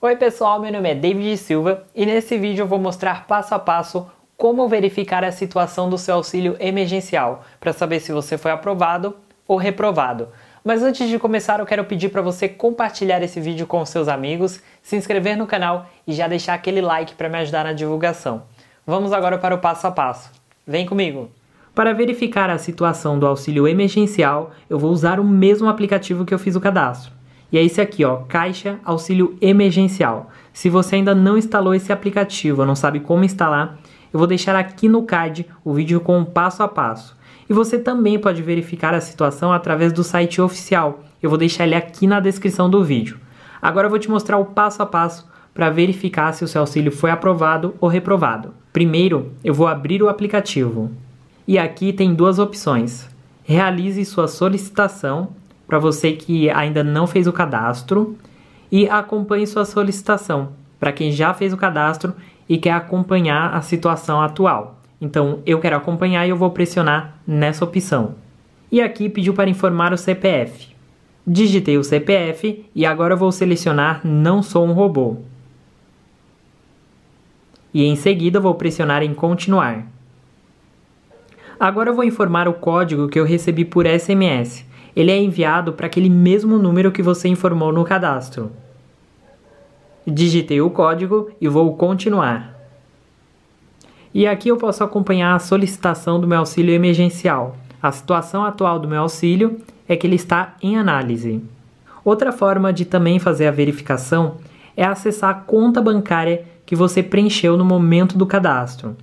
Oi pessoal, meu nome é David Silva e nesse vídeo eu vou mostrar passo a passo como verificar a situação do seu auxílio emergencial para saber se você foi aprovado ou reprovado. Mas antes de começar, eu quero pedir para você compartilhar esse vídeo com seus amigos, se inscrever no canal e já deixar aquele like para me ajudar na divulgação. Vamos agora para o passo a passo. Vem comigo! Para verificar a situação do auxílio emergencial, eu vou usar o mesmo aplicativo que eu fiz o cadastro. E é esse aqui, ó, Caixa Auxílio Emergencial. Se você ainda não instalou esse aplicativo, não sabe como instalar, eu vou deixar aqui no card o vídeo com o passo a passo. E você também pode verificar a situação através do site oficial. Eu vou deixar ele aqui na descrição do vídeo. Agora eu vou te mostrar o passo a passo para verificar se o seu auxílio foi aprovado ou reprovado. Primeiro, eu vou abrir o aplicativo. E aqui tem duas opções. Realize sua solicitação para você que ainda não fez o cadastro e acompanhe sua solicitação para quem já fez o cadastro e quer acompanhar a situação atual. Então, eu quero acompanhar e eu vou pressionar nessa opção. E aqui pediu para informar o CPF. Digitei o CPF e agora vou selecionar Não sou um robô. E em seguida vou pressionar em Continuar. Agora vou informar o código que eu recebi por SMS ele é enviado para aquele mesmo número que você informou no cadastro. Digitei o código e vou continuar. E aqui eu posso acompanhar a solicitação do meu auxílio emergencial. A situação atual do meu auxílio é que ele está em análise. Outra forma de também fazer a verificação é acessar a conta bancária que você preencheu no momento do cadastro.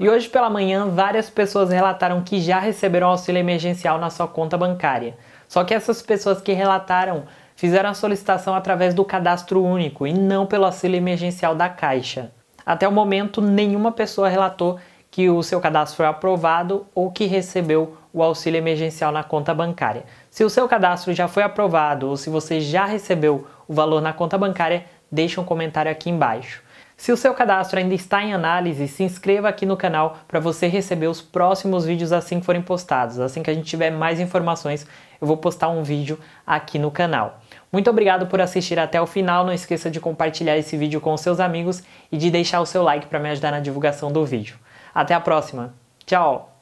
E hoje pela manhã, várias pessoas relataram que já receberam auxílio emergencial na sua conta bancária. Só que essas pessoas que relataram fizeram a solicitação através do cadastro único e não pelo auxílio emergencial da Caixa. Até o momento, nenhuma pessoa relatou que o seu cadastro foi aprovado ou que recebeu o auxílio emergencial na conta bancária. Se o seu cadastro já foi aprovado ou se você já recebeu o valor na conta bancária, deixe um comentário aqui embaixo. Se o seu cadastro ainda está em análise, se inscreva aqui no canal para você receber os próximos vídeos assim que forem postados. Assim que a gente tiver mais informações, eu vou postar um vídeo aqui no canal. Muito obrigado por assistir até o final. Não esqueça de compartilhar esse vídeo com seus amigos e de deixar o seu like para me ajudar na divulgação do vídeo. Até a próxima. Tchau!